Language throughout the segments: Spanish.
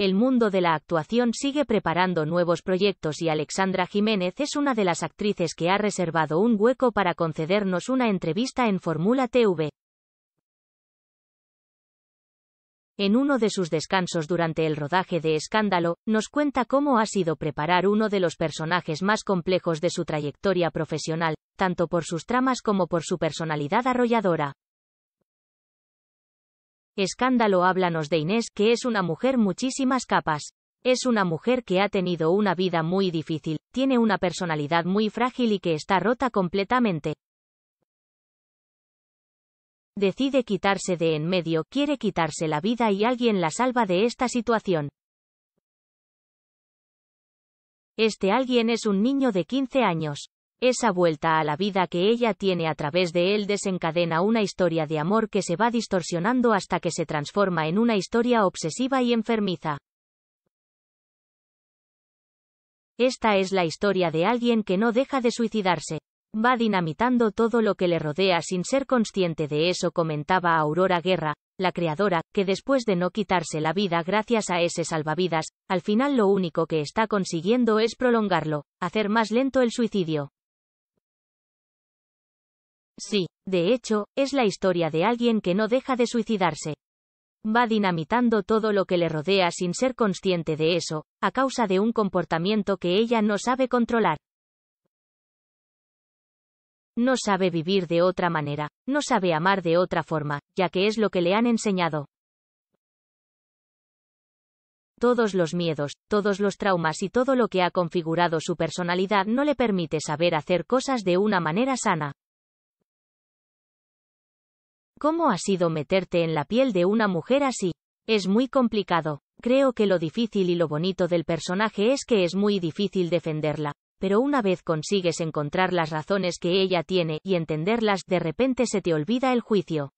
El mundo de la actuación sigue preparando nuevos proyectos y Alexandra Jiménez es una de las actrices que ha reservado un hueco para concedernos una entrevista en Fórmula TV. En uno de sus descansos durante el rodaje de Escándalo, nos cuenta cómo ha sido preparar uno de los personajes más complejos de su trayectoria profesional, tanto por sus tramas como por su personalidad arrolladora. Escándalo háblanos de Inés, que es una mujer muchísimas capas. Es una mujer que ha tenido una vida muy difícil, tiene una personalidad muy frágil y que está rota completamente. Decide quitarse de en medio, quiere quitarse la vida y alguien la salva de esta situación. Este alguien es un niño de 15 años. Esa vuelta a la vida que ella tiene a través de él desencadena una historia de amor que se va distorsionando hasta que se transforma en una historia obsesiva y enfermiza. Esta es la historia de alguien que no deja de suicidarse. Va dinamitando todo lo que le rodea sin ser consciente de eso, comentaba Aurora Guerra, la creadora, que después de no quitarse la vida gracias a ese salvavidas, al final lo único que está consiguiendo es prolongarlo, hacer más lento el suicidio. Sí, de hecho, es la historia de alguien que no deja de suicidarse. Va dinamitando todo lo que le rodea sin ser consciente de eso, a causa de un comportamiento que ella no sabe controlar. No sabe vivir de otra manera, no sabe amar de otra forma, ya que es lo que le han enseñado. Todos los miedos, todos los traumas y todo lo que ha configurado su personalidad no le permite saber hacer cosas de una manera sana. ¿Cómo ha sido meterte en la piel de una mujer así? Es muy complicado. Creo que lo difícil y lo bonito del personaje es que es muy difícil defenderla, pero una vez consigues encontrar las razones que ella tiene y entenderlas, de repente se te olvida el juicio.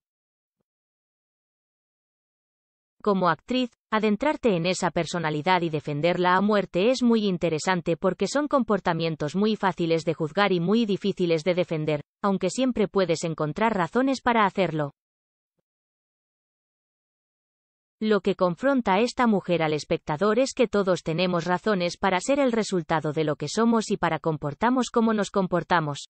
Como actriz, adentrarte en esa personalidad y defenderla a muerte es muy interesante porque son comportamientos muy fáciles de juzgar y muy difíciles de defender, aunque siempre puedes encontrar razones para hacerlo. Lo que confronta a esta mujer al espectador es que todos tenemos razones para ser el resultado de lo que somos y para comportamos como nos comportamos.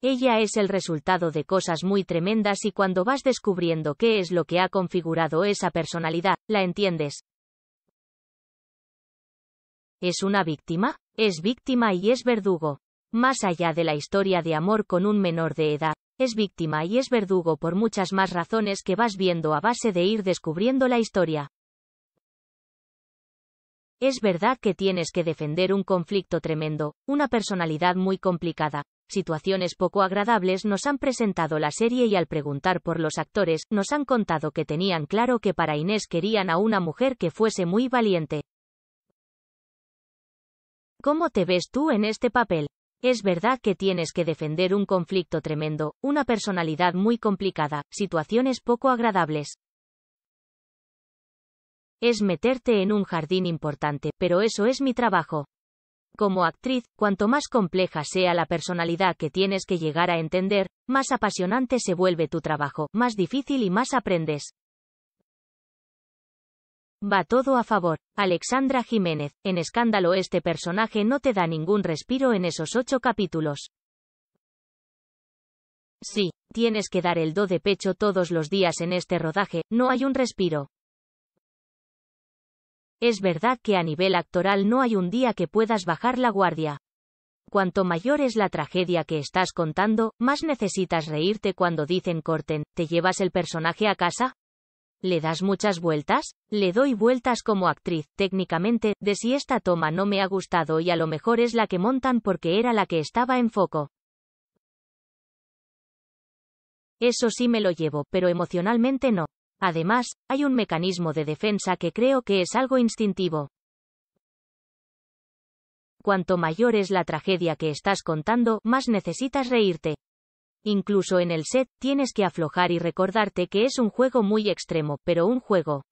Ella es el resultado de cosas muy tremendas y cuando vas descubriendo qué es lo que ha configurado esa personalidad, la entiendes. ¿Es una víctima? Es víctima y es verdugo más allá de la historia de amor con un menor de edad, es víctima y es verdugo por muchas más razones que vas viendo a base de ir descubriendo la historia. Es verdad que tienes que defender un conflicto tremendo, una personalidad muy complicada. Situaciones poco agradables nos han presentado la serie y al preguntar por los actores, nos han contado que tenían claro que para Inés querían a una mujer que fuese muy valiente. ¿Cómo te ves tú en este papel? Es verdad que tienes que defender un conflicto tremendo, una personalidad muy complicada, situaciones poco agradables. Es meterte en un jardín importante, pero eso es mi trabajo. Como actriz, cuanto más compleja sea la personalidad que tienes que llegar a entender, más apasionante se vuelve tu trabajo, más difícil y más aprendes. Va todo a favor. Alexandra Jiménez, en escándalo este personaje no te da ningún respiro en esos ocho capítulos. Sí, tienes que dar el do de pecho todos los días en este rodaje, no hay un respiro. Es verdad que a nivel actoral no hay un día que puedas bajar la guardia. Cuanto mayor es la tragedia que estás contando, más necesitas reírte cuando dicen corten, ¿te llevas el personaje a casa? ¿Le das muchas vueltas? Le doy vueltas como actriz, técnicamente, de si esta toma no me ha gustado y a lo mejor es la que montan porque era la que estaba en foco. Eso sí me lo llevo, pero emocionalmente no. Además, hay un mecanismo de defensa que creo que es algo instintivo. Cuanto mayor es la tragedia que estás contando, más necesitas reírte. Incluso en el set, tienes que aflojar y recordarte que es un juego muy extremo, pero un juego.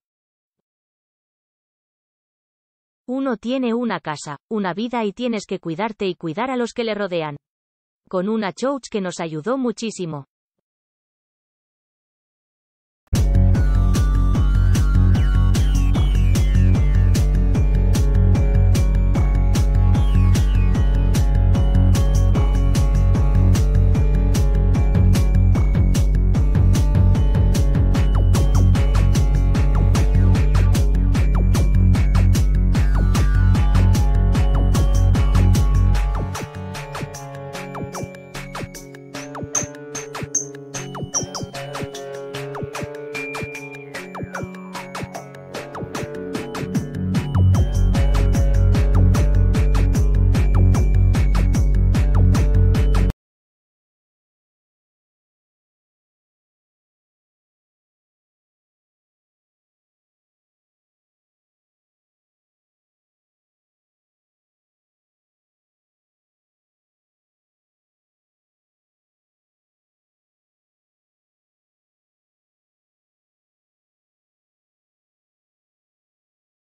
Uno tiene una casa, una vida y tienes que cuidarte y cuidar a los que le rodean. Con una chouch que nos ayudó muchísimo.